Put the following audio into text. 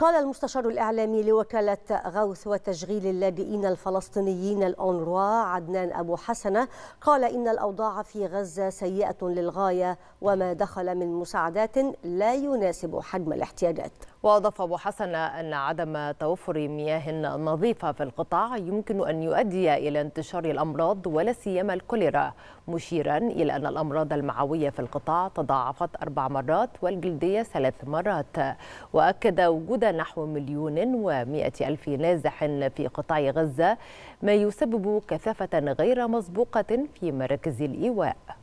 قال المستشار الإعلامي لوكالة غوث وتشغيل اللاجئين الفلسطينيين الأونروا عدنان أبو حسنة قال إن الأوضاع في غزة سيئة للغاية وما دخل من مساعدات لا يناسب حجم الاحتياجات وأضاف أبو حسن أن عدم توفر مياه نظيفة في القطاع يمكن أن يؤدي إلى انتشار الأمراض ولا سيما الكوليرا مشيرا إلى أن الأمراض المعوية في القطاع تضاعفت أربع مرات والجلدية ثلاث مرات وأكد وجود نحو مليون ومائة ألف نازح في قطاع غزة ما يسبب كثافة غير مسبوقة في مراكز الإيواء